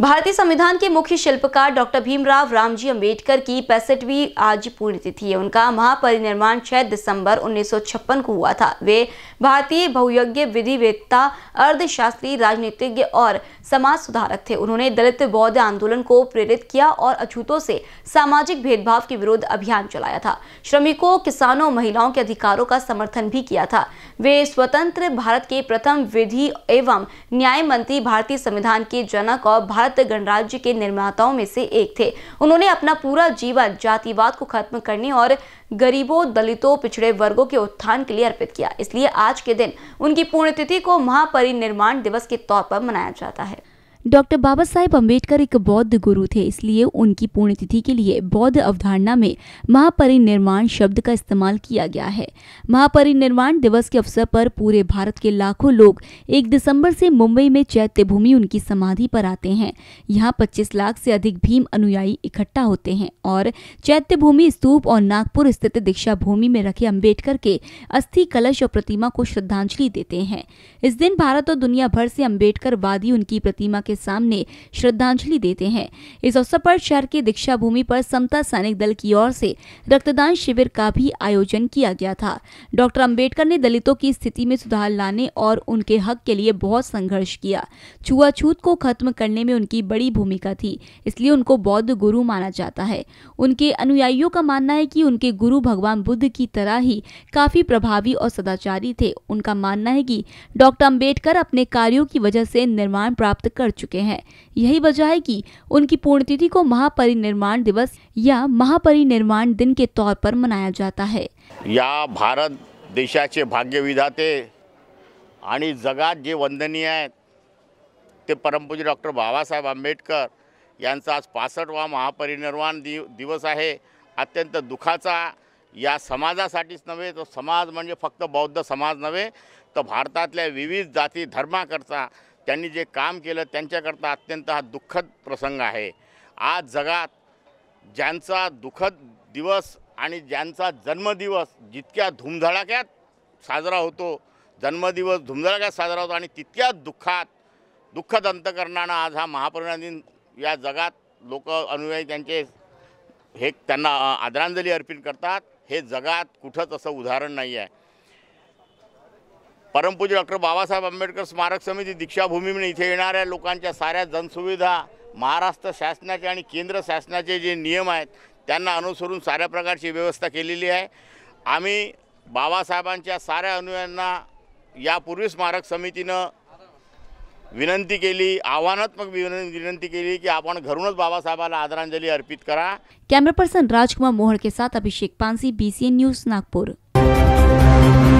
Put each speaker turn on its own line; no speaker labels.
भारतीय संविधान के मुख्य शिल्पकार डॉक्टर भीमराव रामजी अंबेडकर की पैंसठवीं आज पुण्यतिथि है उनका महापरिनिर्माण 6 दिसंबर 1956 को हुआ था वे भारतीय बहुयज्ञ विधिवेत्ता अर्धशास्त्री राजनीतिज्ञ और समाज सुधारक थे उन्होंने दलित बौद्ध आंदोलन को प्रेरित किया और अछूतों से सामाजिक भेदभाव के विरुद्ध अभियान चलाया था श्रमिकों किसानों महिलाओं के अधिकारों का समर्थन भी किया था वे स्वतंत्र भारत के प्रथम विधि एवं न्याय मंत्री भारतीय संविधान के जनक और भारत गुजरात गणराज्य के निर्माताओं में से एक थे उन्होंने अपना पूरा जीवन जातिवाद को खत्म करने और गरीबों दलितों पिछड़े वर्गों के उत्थान के लिए अर्पित किया इसलिए आज के दिन उनकी पुण्यतिथि को महापरिनिर्माण दिवस के तौर पर मनाया जाता है डॉक्टर बाबा साहेब अम्बेडकर एक बौद्ध गुरु थे इसलिए उनकी पुण्यतिथि के लिए बौद्ध अवधारणा में महापरिनिर्वाण शब्द का इस्तेमाल किया गया है महापरिनिर्वाण दिवस के अवसर पर पूरे भारत के लाखों लोग एक दिसंबर से मुंबई में चैत्य भूमि उनकी समाधि पर आते हैं यहाँ पच्चीस लाख से अधिक भीम अनुयायी इकट्ठा होते हैं और चैत्य भूमि स्तूप और नागपुर स्थित दीक्षा भूमि में रखे अम्बेडकर के अस्थि कलश और प्रतिमा को श्रद्धांजलि देते हैं इस दिन भारत और दुनिया भर से अम्बेडकर वादी उनकी प्रतिमा के सामने श्रद्धांजलि देते हैं इस अवसर पर शहर के दीक्षा भूमि पर समता सैनिक दल की ओर से रक्तदान शिविर का भी आयोजन किया गया था डॉक्टर अम्बेडकर ने दलितों की स्थिति में सुधार लाने और उनके हक के लिए बहुत संघर्ष किया छुआछूत को खत्म करने में उनकी बड़ी भूमिका थी इसलिए उनको बौद्ध गुरु माना जाता है उनके अनुयायियों का मानना है कि उनके गुरु भगवान बुद्ध की तरह ही काफी प्रभावी और सदाचारी थे उनका मानना है कि डॉक्टर अम्बेडकर अपने कार्यों की वजह से निर्माण प्राप्त कर चुके हैं यही वजह है कि उनकी पुण्यतिथि को महापरिनिर्वाण दिवस या महापरिनिर्वाण दिन के तौर पर मनाया जाता है
या भारत देशाचे भाग्यविधाते आणि जगात जे वंदनीय आहेत ते परमपूज्य डॉक्टर बाबासाहेब आंबेडकर आज पासष्टवा महापरिनिर्वाण दिव दिवस आहे अत्यंत दुखा या समाजासाठीच नव्हे तो समाज म्हणजे फक्त बौद्ध समाज नव्हे तर भारतातल्या विविध जाती धर्माकरता त्यांनी जे काम केलं त्यांच्याकरता अत्यंत हा दुःखद प्रसंग आहे आज जगात ज्यांचा दुःखद दिवस आणि ज्यांचा जन्मदिवस जितक्या धुमधडाक्यात साजरा होतो जन्मदिवस धुमधडाक्यात साजरा होतो आणि तितक्या दुःखात दुःखद अंतकरणानं आज हा महापरिणाम दिन या जगात लोक अनुयायी त्यांचे हे त्यांना आदरांजली अर्पण करतात हे जगात कुठंच असं उदाहरण नाही आहे परमपूज्य डॉक्टर बाबासाहेब आंबेडकर स्मारक समिती दीक्षाभूमीने इथे येणाऱ्या लोकांच्या साऱ्या जनसुविधा महाराष्ट्र शासनाचे आणि केंद्र शासनाचे जे नियम आहेत त्यांना अनुसरून साऱ्या प्रकारची व्यवस्था केलेली आहे आम्ही बाबासाहेबांच्या साऱ्या अनुयांना यापूर्वी स्मारक समितीनं विनंती केली आव्हानात्मक विनंती केली की आपण घरूनच बाबासाहेबाला आदरांजली अर्पित करा
कॅमेरा पर्सन राजकुमार मोहळ के साथ अभिषेक पानसी बीसीएन न्यूज नागपूर